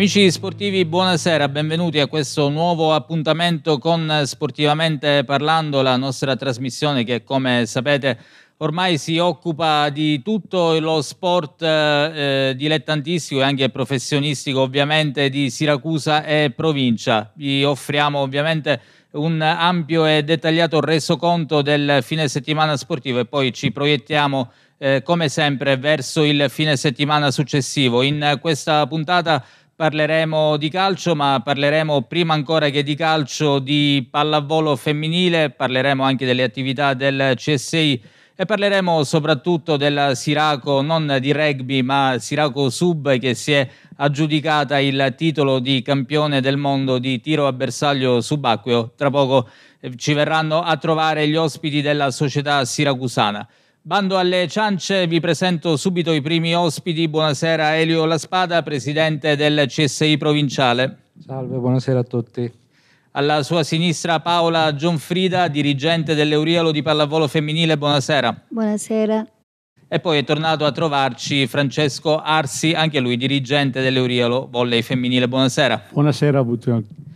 Amici sportivi, buonasera, benvenuti a questo nuovo appuntamento con Sportivamente Parlando, la nostra trasmissione che come sapete ormai si occupa di tutto lo sport eh, eh, dilettantistico e anche professionistico ovviamente di Siracusa e provincia. Vi offriamo ovviamente un ampio e dettagliato resoconto del fine settimana sportivo e poi ci proiettiamo eh, come sempre verso il fine settimana successivo. In questa puntata parleremo di calcio, ma parleremo prima ancora che di calcio di pallavolo femminile, parleremo anche delle attività del CSI e parleremo soprattutto della Siraco, non di rugby, ma Siraco Sub che si è aggiudicata il titolo di campione del mondo di tiro a bersaglio subacqueo. Tra poco eh, ci verranno a trovare gli ospiti della società siracusana. Bando alle ciance, vi presento subito i primi ospiti. Buonasera Elio Laspada, presidente del CSI provinciale. Salve, buonasera a tutti. Alla sua sinistra Paola Gionfrida, dirigente dell'Eurialo di pallavolo femminile. Buonasera. Buonasera. E poi è tornato a trovarci Francesco Arsi, anche lui dirigente dell'Eurialo volley femminile. Buonasera. Buonasera a tutti.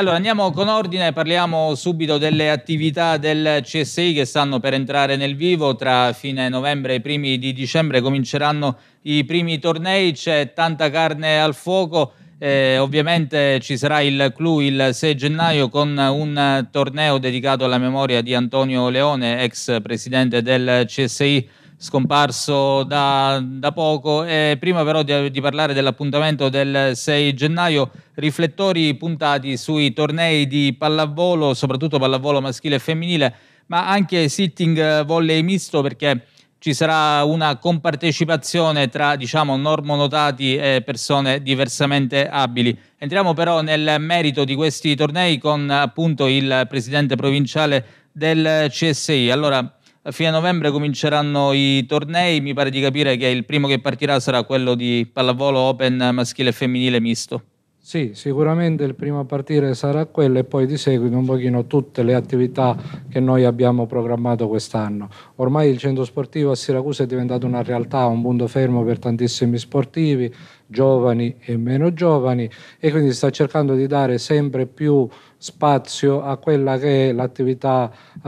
Allora andiamo con ordine, parliamo subito delle attività del CSI che stanno per entrare nel vivo, tra fine novembre e primi di dicembre cominceranno i primi tornei, c'è tanta carne al fuoco, eh, ovviamente ci sarà il clou il 6 gennaio con un torneo dedicato alla memoria di Antonio Leone, ex presidente del CSI scomparso da, da poco. E prima però di, di, parlare dell'appuntamento del 6 gennaio, riflettori puntati sui tornei di pallavolo, soprattutto pallavolo maschile e femminile, ma anche sitting volley misto perché ci sarà una compartecipazione tra diciamo normonotati e persone diversamente abili. Entriamo però nel merito di questi tornei con appunto il presidente provinciale del CSI. Allora, a eh, fine novembre cominceranno i tornei, mi pare di capire che il primo che partirà sarà quello di pallavolo open maschile e femminile misto. Sì, sicuramente il primo a partire sarà quello e poi di seguito un pochino tutte le attività che noi abbiamo programmato quest'anno. Ormai il centro sportivo a Siracusa è diventato una realtà, un punto fermo per tantissimi sportivi, giovani e meno giovani e quindi sta cercando di dare sempre più spazio a quella che è l'attività eh,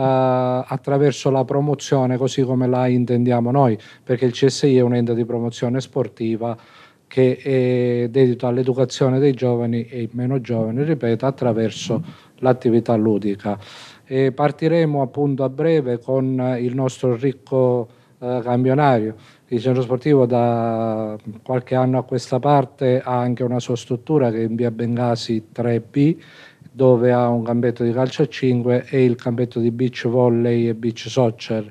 attraverso la promozione così come la intendiamo noi, perché il CSI è un ente di promozione sportiva che è eh, dedito all'educazione dei giovani e meno giovani, ripeto, attraverso l'attività ludica. E partiremo appunto a breve con il nostro ricco eh, campionario. Il centro sportivo da qualche anno a questa parte ha anche una sua struttura che è in via Bengasi 3B dove ha un campetto di calcio a 5 e il campetto di beach volley e beach soccer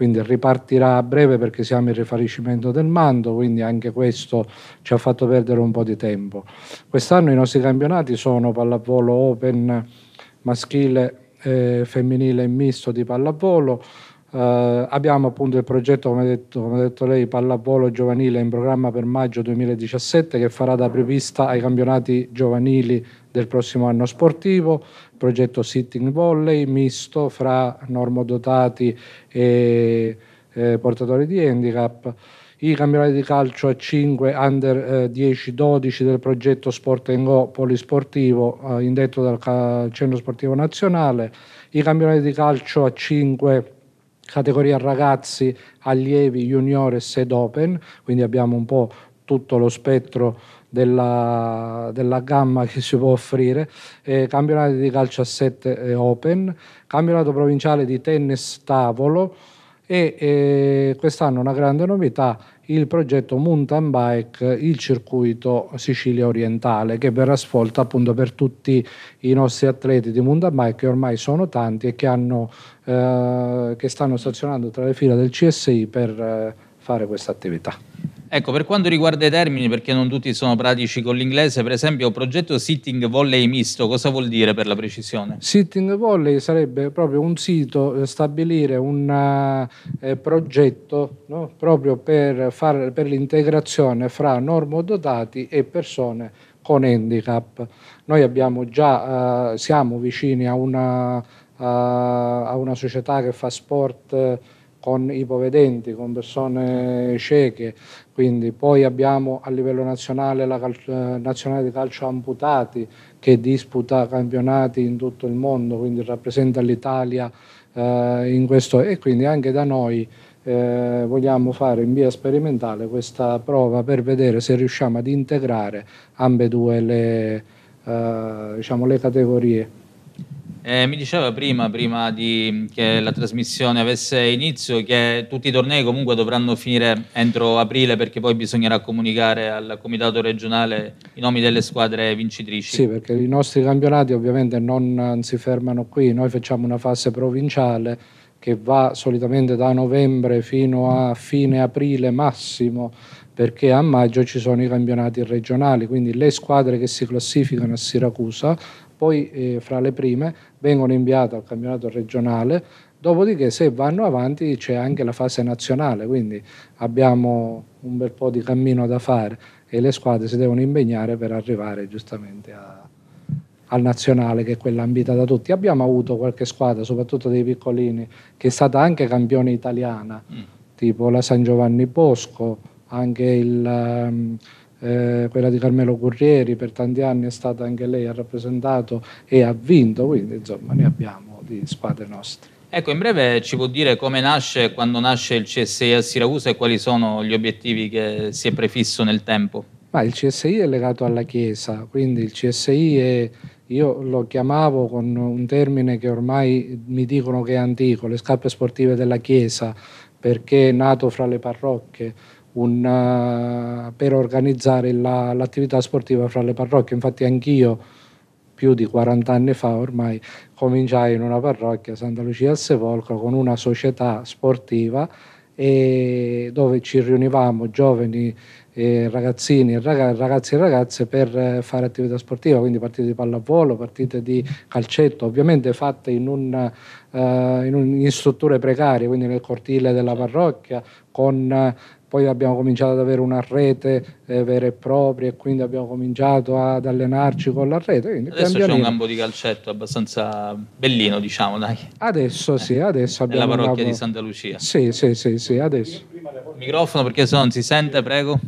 quindi ripartirà a breve perché siamo in rifaricimento del mando, quindi anche questo ci ha fatto perdere un po' di tempo. Quest'anno i nostri campionati sono pallavolo open maschile, eh, femminile e misto di pallavolo, Uh, abbiamo appunto il progetto, come ha detto, come detto lei, pallavolo giovanile in programma per maggio 2017 che farà da prevista ai campionati giovanili del prossimo anno sportivo progetto sitting volley misto fra normodotati e eh, portatori di handicap, i campionati di calcio a 5 under eh, 10-12 del progetto Sport Go polisportivo eh, indetto dal Centro Sportivo Nazionale, i campionati di calcio a 5 categoria ragazzi, allievi, juniores ed open, quindi abbiamo un po' tutto lo spettro della, della, gamma che si può offrire, eh, campionati di calcio a 7 eh, open, campionato provinciale di tennis tavolo e eh, quest'anno una grande novità il progetto Mountain Bike, il circuito Sicilia orientale che verrà svolto appunto per tutti i nostri atleti di mountain bike che ormai sono tanti e che, hanno, eh, che stanno stazionando tra le fila del CSI per eh, fare questa attività. Ecco, per quanto riguarda i termini, perché non tutti sono pratici con l'inglese, per esempio progetto sitting volley misto, cosa vuol dire per la precisione? Sitting volley sarebbe proprio un sito, eh, stabilire un eh, eh, progetto no? proprio per, far, per l'integrazione fra normodotati e persone con handicap. Noi abbiamo già, eh, siamo vicini a una, a, a una società che fa sport eh, con ipovedenti, con persone cieche, quindi poi abbiamo a livello nazionale la eh, nazionale di calcio amputati che disputa campionati in tutto il mondo, quindi rappresenta l'Italia eh, in questo e quindi anche da noi eh, vogliamo fare in via sperimentale questa prova per vedere se riusciamo ad integrare ambedue le, eh, diciamo, le categorie. Eh, mi diceva prima, prima di, che la trasmissione avesse inizio che tutti i tornei comunque dovranno finire entro aprile perché poi bisognerà comunicare al comitato regionale i nomi delle squadre vincitrici. Sì, perché i nostri campionati ovviamente non si fermano qui, noi facciamo una fase provinciale che va solitamente da novembre fino a fine aprile massimo perché a maggio ci sono i campionati regionali, quindi le squadre che si classificano a Siracusa poi eh, fra le prime vengono inviate al campionato regionale, dopodiché se vanno avanti c'è anche la fase nazionale, quindi abbiamo un bel po' di cammino da fare e le squadre si devono impegnare per arrivare giustamente a, al nazionale, che è quella ambita da tutti. Abbiamo avuto qualche squadra, soprattutto dei piccolini, che è stata anche campione italiana, mm. tipo la San Giovanni Bosco, anche il... Um, eh, quella di Carmelo Currieri per tanti anni è stata anche lei, ha rappresentato e ha vinto, quindi insomma ne abbiamo di squadre nostre. Ecco, in breve ci può dire come nasce, quando nasce il CSI a Siracusa e quali sono gli obiettivi che si è prefisso nel tempo? Ma il CSI è legato alla Chiesa, quindi il CSI è, io lo chiamavo con un termine che ormai mi dicono che è antico, le scarpe sportive della Chiesa, perché è nato fra le parrocchie un, eh, per organizzare la, l'attività sportiva fra le parrocchie. Infatti anch'io più di 40 anni fa ormai cominciai in una parrocchia Santa Lucia al Sepolcro con una società sportiva dove ci riunivamo giovani eh, ragazzini, ragazzi e ragazze per eh, fare attività sportiva, quindi partite di pallavolo, partite di calcetto, ovviamente fatte in, un, eh, in, un, in strutture precarie, quindi nel cortile della certo. parrocchia, con poi abbiamo cominciato ad avere una rete eh, vera e propria e quindi abbiamo cominciato ad allenarci con la rete. Quindi adesso c'è un campo di calcetto abbastanza bellino, diciamo, dai. Adesso sì, eh, adesso abbiamo... Nella parrocchia di Santa Lucia. Sì, sì, sì, sì adesso. Microfono perché se non si sente, prego.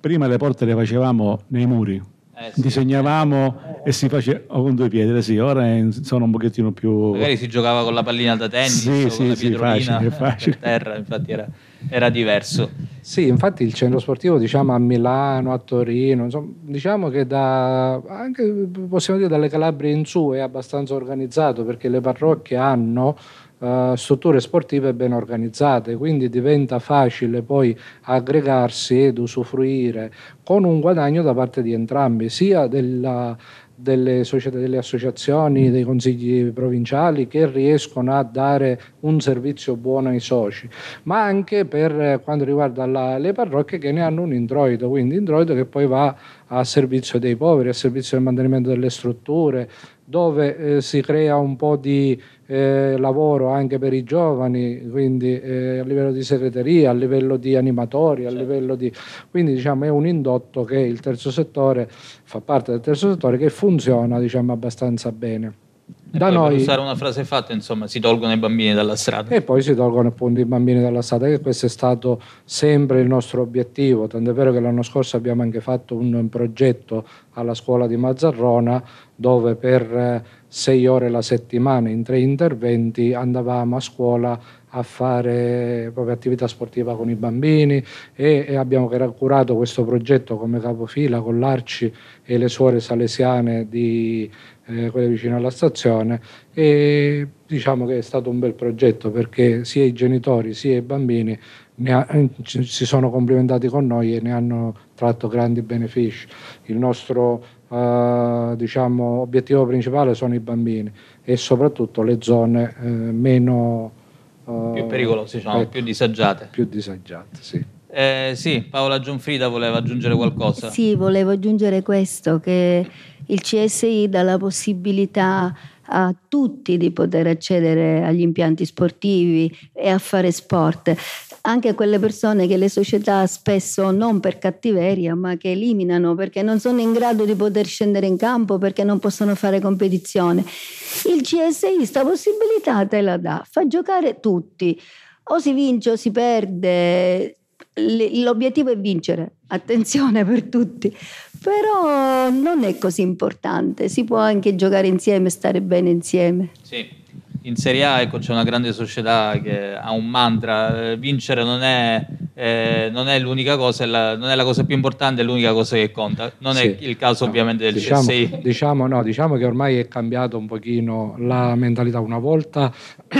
Prima le porte le facevamo nei muri. Eh, sì. disegnavamo e si faceva con due piedi, sì, ora sono un pochettino più... Magari si giocava con la pallina da tennis, sì, sì, con la sì, facile, facile. terra, infatti era, era diverso. Sì, infatti il centro sportivo diciamo a Milano, a Torino, insomma, diciamo che da, anche possiamo dire dalle Calabrie in su è abbastanza organizzato perché le parrocchie hanno Uh, strutture sportive ben organizzate, quindi diventa facile poi aggregarsi ed usufruire con un guadagno da parte di entrambi, sia della, delle, società, delle associazioni, dei consigli provinciali che riescono a dare un servizio buono ai soci, ma anche per eh, quanto riguarda la, le parrocchie che ne hanno un introito, quindi introito che poi va a servizio dei poveri, a servizio del mantenimento delle strutture, dove eh, si crea un po' di eh, lavoro anche per i giovani, quindi eh, a livello di segreteria, a livello di animatori, certo. livello di... quindi diciamo è un indotto che il terzo settore, fa parte del terzo settore, che funziona diciamo abbastanza bene da noi, per usare una frase fatta, insomma, si tolgono i bambini dalla strada. E poi si tolgono appunto i bambini dalla strada, che questo è stato sempre il nostro obiettivo, tant'è vero che l'anno scorso abbiamo anche fatto un progetto alla scuola di Mazzarrona dove per eh, sei ore la settimana in tre interventi andavamo a scuola a fare proprio attività sportiva con i bambini e, e abbiamo curato questo progetto come capofila con l'Arci e le suore salesiane di eh, quella vicino alla stazione e diciamo che è stato un bel progetto perché sia i genitori sia i bambini ha, eh, si sono complimentati con noi e ne hanno tratto grandi benefici. Il nostro eh, diciamo, obiettivo principale sono i bambini e soprattutto le zone eh, meno... più pericolose, diciamo, eh, più disagiate. Più disagiate, sì. Eh, sì, Paola Gianfrida voleva aggiungere qualcosa. Sì, volevo aggiungere questo, che il CSI dà la possibilità a tutti di poter accedere agli impianti sportivi e a fare sport, anche a quelle persone che le società spesso non per cattiveria, ma che eliminano perché non sono in grado di poter scendere in campo, perché non possono fare competizione. Il CSI questa possibilità te la dà, fa giocare tutti. O si vince o si perde, l'obiettivo è vincere, attenzione per tutti, però non è così importante, si può anche giocare insieme, stare bene insieme. Sì. In Serie A ecco, c'è una grande società che ha un mantra, eh, vincere non è, eh, non è l'unica cosa, è la, non è la cosa più importante, è l'unica cosa che conta. Non sì. è il caso no, ovviamente del diciamo, CSI. Diciamo, no, diciamo che ormai è cambiato un pochino la mentalità. Una volta,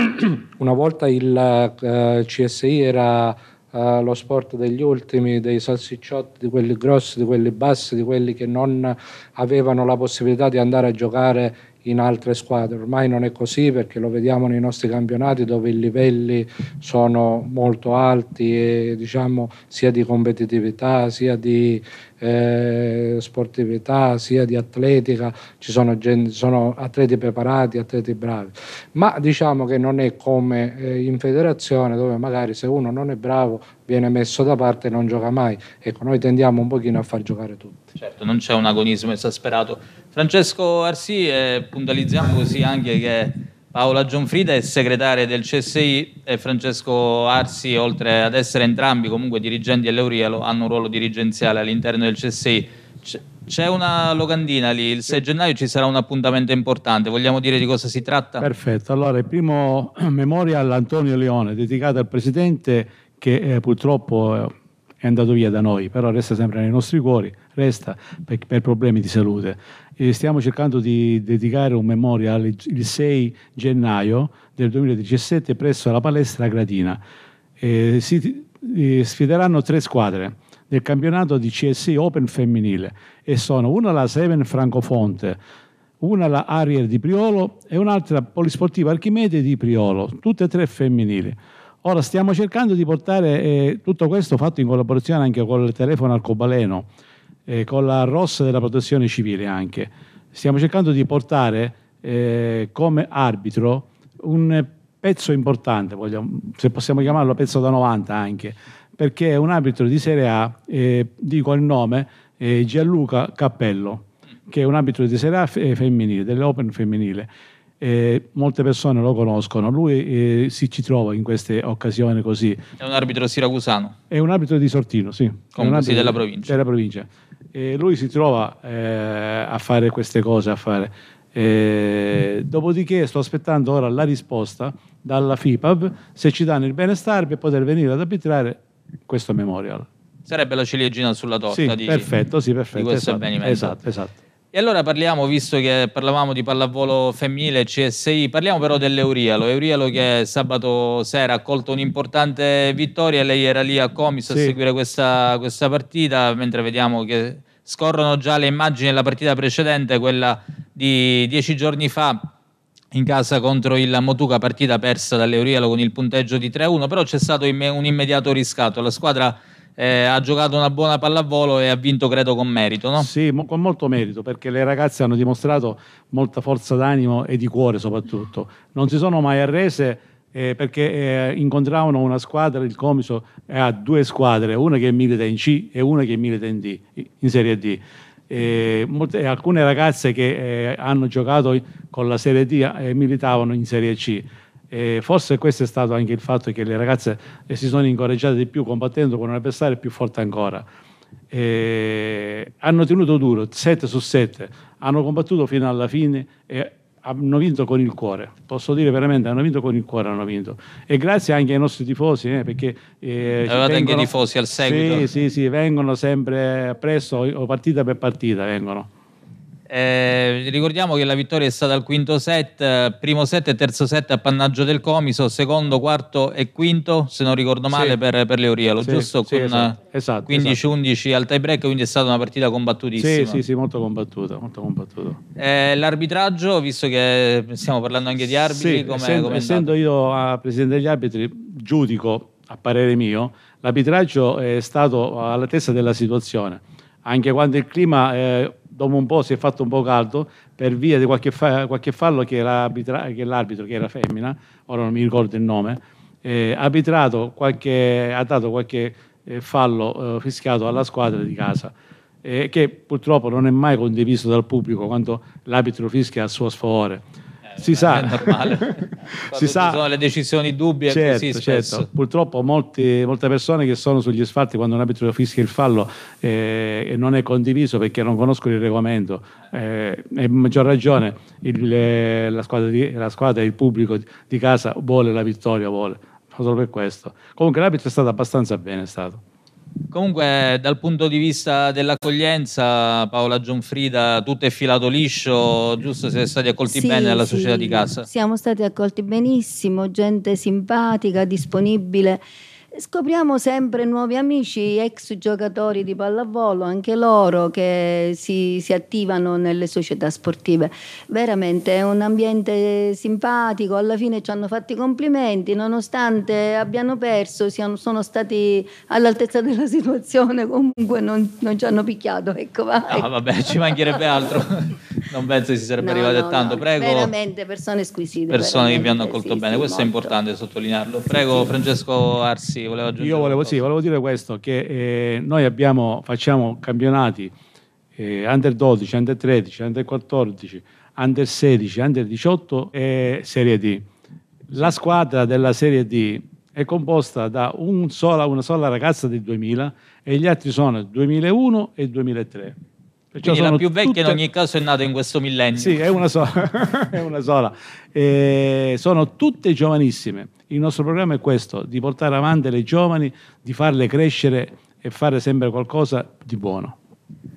una volta il eh, CSI era lo sport degli ultimi, dei salsicciotti, di quelli grossi, di quelli bassi, di quelli che non avevano la possibilità di andare a giocare in altre squadre. Ormai non è così perché lo vediamo nei nostri campionati dove i livelli sono molto alti, e, diciamo, sia di competitività, sia di eh, sportività, sia di atletica. Ci sono, gente, sono, atleti preparati, atleti bravi. Ma diciamo che non è come eh, in federazione dove magari se uno non è bravo viene messo da parte e non gioca mai. Ecco, noi tendiamo un pochino a far giocare tutti. Certo, non c'è un agonismo esasperato. Francesco Arsi, eh, puntualizziamo così anche che Paola Gionfrida è segretaria del CSI e Francesco Arsi, oltre ad essere entrambi comunque dirigenti all'Eurielo, hanno un ruolo dirigenziale all'interno del CSI. C- c'è una locandina lì, il 6 gennaio ci sarà un appuntamento importante, vogliamo dire di cosa si tratta? Perfetto, allora il primo memorial Antonio Leone dedicato al presidente che eh, purtroppo eh, è andato via da noi, però resta sempre nei nostri cuori, resta per, per problemi di salute. E stiamo cercando di dedicare un memorial il 6 gennaio del 2017 presso la palestra Gradina. Eh, si eh, sfideranno tre squadre del campionato di CSI Open femminile e sono una la Seven Francofonte, una la Harrier di Priolo e un'altra polisportiva Archimede di Priolo, tutte e tre femminili. Ora stiamo cercando di portare eh, tutto questo fatto in collaborazione anche con il telefono arcobaleno, eh, con la ROS della protezione civile anche. Stiamo cercando di portare eh, come arbitro un pezzo importante, vogliamo, se possiamo chiamarlo pezzo da 90 anche, perché è un arbitro di Serie A, eh, dico il nome, eh, Gianluca Cappello, che è un arbitro di Serie A femminile, dell'Open femminile eh, molte persone lo conoscono, lui eh, si ci trova in queste occasioni così. È un arbitro siracusano? È un arbitro di Sortino, sì. Comunque, sì, della provincia. Della provincia. E lui si trova eh, a fare queste cose, a fare. Eh, dopodiché sto aspettando ora la risposta dalla FIPAB se ci danno il benestar per poter venire ad arbitrare questo memorial. Sarebbe la ciliegina sulla torta sì, di, perfetto, sì, perfetto, di questo esatto, esatto, esatto. E allora parliamo, visto che parlavamo di pallavolo femminile CSI, parliamo però dell'Eurialo. Eurialo che sabato sera ha colto un'importante vittoria, lei era lì a Comis sì. a seguire questa, questa partita, mentre vediamo che scorrono già le immagini della partita precedente, quella di dieci giorni fa in casa contro il Motuca, partita persa dall'Eurialo con il punteggio di 3-1, però c'è stato un immediato riscatto. La squadra eh, ha giocato una buona pallavolo e ha vinto credo con merito, no? Sì, mo- con molto merito perché le ragazze hanno dimostrato molta forza d'animo e di cuore soprattutto. Non si sono mai arrese eh, perché eh, incontravano una squadra, il Comiso eh, ha due squadre, una che milita in C e una che milita in, D, in Serie D. E molte, alcune ragazze che eh, hanno giocato con la Serie D eh, militavano in Serie C. E forse questo è stato anche il fatto che le ragazze eh, si sono incoraggiate di più combattendo con un avversario più forte ancora. E hanno tenuto duro 7 su 7, hanno combattuto fino alla fine e hanno vinto con il cuore. Posso dire veramente, hanno vinto con il cuore, hanno vinto. E grazie anche ai nostri tifosi, eh, perché... Eh, Avevate vengono, anche i tifosi al seguito? Sì, sì, sì, vengono sempre presto, partita per partita vengono. Eh, ricordiamo che la vittoria è stata al quinto set, primo set e terzo set appannaggio del Comiso, secondo, quarto e quinto, se non ricordo male, sì. per, per l'Eurialo, sì, giusto? Sì, esatto, esatto, 15-11 esatto. al tie break, quindi è stata una partita combattutissima. Sì, sì, sì molto combattuta. Molto combattuta. Eh, l'arbitraggio, visto che stiamo parlando anche di arbitri, come essendo, essendo io a ah, presidente degli arbitri, giudico a parere mio, l'arbitraggio è stato alla testa della situazione, anche quando il clima... Eh, dopo un po' si è fatto un po' caldo per via di qualche, fa- qualche fallo che, che, l'arbitro, che era femmina, ora non mi ricordo il nome, eh, arbitrato qualche, ha dato qualche eh, fallo eh, fischiato alla squadra di casa, eh, che purtroppo non è mai condiviso dal pubblico quando l'arbitro fischia a suo sfavore si sa. È normale. si sa. sono le decisioni dubbie certo, così Certo. certo. Purtroppo molte, molte, persone che sono sugli sfatti quando un arbitro fischia il fallo eh, e non è condiviso perché non conoscono il regolamento, eh, e maggior ragione il, la, squadra di, la squadra, il pubblico di casa vuole la vittoria, vuole. Solo per questo. Comunque l'arbitro è stato abbastanza bene, è stato. Comunque, dal punto di vista dell'accoglienza, Paola Gionfrida, tutto è filato liscio, giusto? Siete stati accolti sì, bene dalla sì, società di casa? Siamo stati accolti benissimo, gente simpatica, disponibile Scopriamo sempre nuovi amici, ex giocatori di pallavolo, anche loro che si, si, attivano nelle società sportive. Veramente è un ambiente simpatico, alla fine ci hanno fatto i complimenti, nonostante abbiano perso, siano, sono stati all'altezza della situazione, comunque non, non ci hanno picchiato. Ecco, va, ecco. Ah, vabbè, ci mancherebbe altro. non penso che si sarebbe no, arrivati no, a tanto. Prego. Veramente persone squisite. Persone che vi hanno accolto sì, bene, sì, questo molto. è importante sottolinearlo. Prego Francesco Arsi, voleva aggiungere. Io volevo, sì, volevo dire questo, che eh, noi abbiamo, facciamo campionati eh, under 12, under 13, under 14, under 16, under 18 e Serie D. La squadra della Serie D è composta da un sola, una sola ragazza del 2000 e gli altri sono 2001 e 2003. Perciò Quindi la più vecchia tutte... in ogni caso è nata in questo millennio. Sì, è una sola. è una sola. E sono tutte giovanissime. Il nostro programma è questo, di portare avanti le giovani, di farle crescere e fare sempre qualcosa di buono.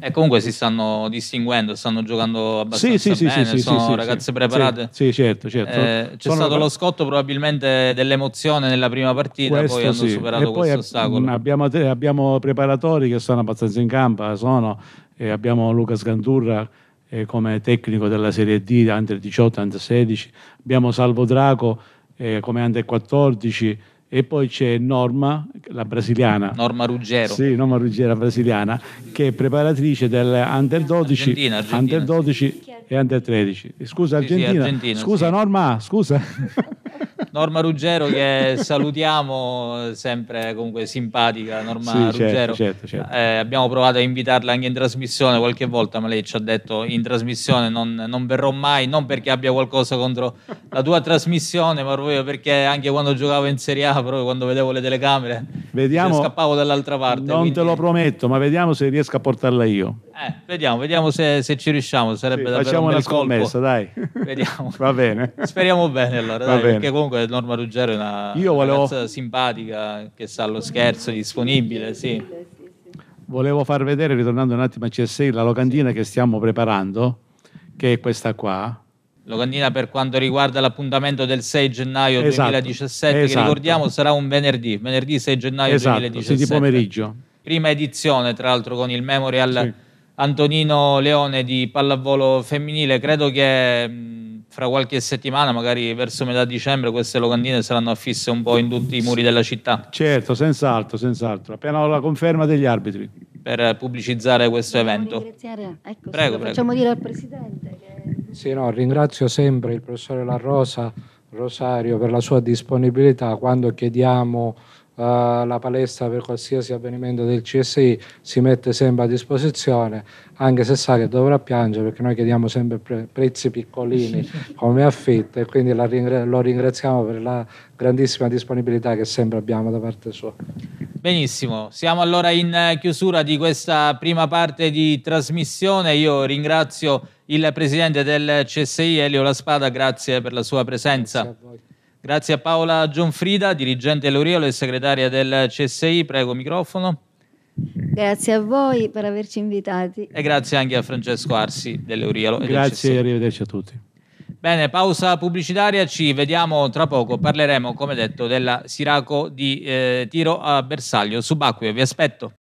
E comunque si stanno distinguendo, stanno giocando abbastanza sì, sì, bene, sì, sono ragazze preparate. Sì, certo, certo. Eh, c'è sono stato la... lo scotto probabilmente dell'emozione nella prima partita, questo poi hanno superato e questo ostacolo. Abbiamo, abbiamo, preparatori che sono abbastanza in campo, eh, sono, eh, abbiamo Luca Sganturra eh, come tecnico della Serie D, Under 18, Under 16, abbiamo Salvo Draco eh, come Under 14, e poi c'è Norma, la brasiliana. Norma Ruggero. Sì, Norma Ruggero, brasiliana, che è preparatrice dell'Under 12, Argentina, Argentina, Under 12 sì. e Under 13. Scusa, Argentina. Sì, Argentina scusa, Norma, scusa. Norma Ruggero che salutiamo, sempre comunque simpatica Norma sì, certo, Ruggero. Certo, certo, certo. Eh, abbiamo provato a invitarla anche in trasmissione qualche volta, ma lei ci ha detto in trasmissione non, non verrò mai, non perché abbia qualcosa contro la tua trasmissione, ma proprio perché anche quando giocavo in Serie A, proprio quando vedevo le telecamere, vediamo, scappavo dall'altra parte. Non quindi... te lo prometto, ma vediamo se riesco a portarla io. Eh, vediamo, vediamo se, se, ci riusciamo. Sarebbe sì, davvero facciamo un una scommessa, dai. Vediamo. Va bene. Speriamo bene allora, dai, bene. perché comunque Norma Ruggero è una Io volevo... ragazza simpatica che sa lo scherzo, disponibile, sì. Volevo far vedere, ritornando un attimo a CSI, la locandina sì. che stiamo preparando, che è questa qua. Locandina per quanto riguarda l'appuntamento del 6 gennaio esatto, 2017, esatto. che ricordiamo sarà un venerdì, venerdì 6 gennaio esatto, 2017. Sì, di pomeriggio. Prima edizione, tra l'altro, con il Memorial sì. Antonino Leone di pallavolo femminile. Credo che mm, fra qualche settimana, magari verso metà dicembre, queste locandine saranno affisse un po' in tutti i muri della città. Certo, senz'altro, senz'altro. Appena ho la conferma degli arbitri. Per pubblicizzare questo evento. Ecco, prego, prego. Facciamo dire al Presidente che... Sì, no, ringrazio sempre il professore La Rosa, Rosario per la sua disponibilità quando chiediamo eh, la palestra per qualsiasi avvenimento del CSI si mette sempre a disposizione, anche se sa che dovrà piangere perché noi chiediamo sempre pre- prezzi piccolini come affitto e quindi ringra- lo ringraziamo per la grandissima disponibilità che sempre abbiamo da parte sua. Benissimo, siamo allora in chiusura di questa prima parte di trasmissione. Io ringrazio il presidente del CSI Elio La Spada, grazie per la sua presenza. Grazie a Paola Gionfrida, dirigente dell'Uriolo e segretaria del CSI. Prego, microfono. Grazie a voi per averci invitati. E grazie anche a Francesco Arsi dell'Uriolo. Grazie e arrivederci a tutti. Bene, pausa pubblicitaria, ci vediamo tra poco. Parleremo, come detto, della Siraco di eh, tiro a bersaglio subacqueo. Vi aspetto.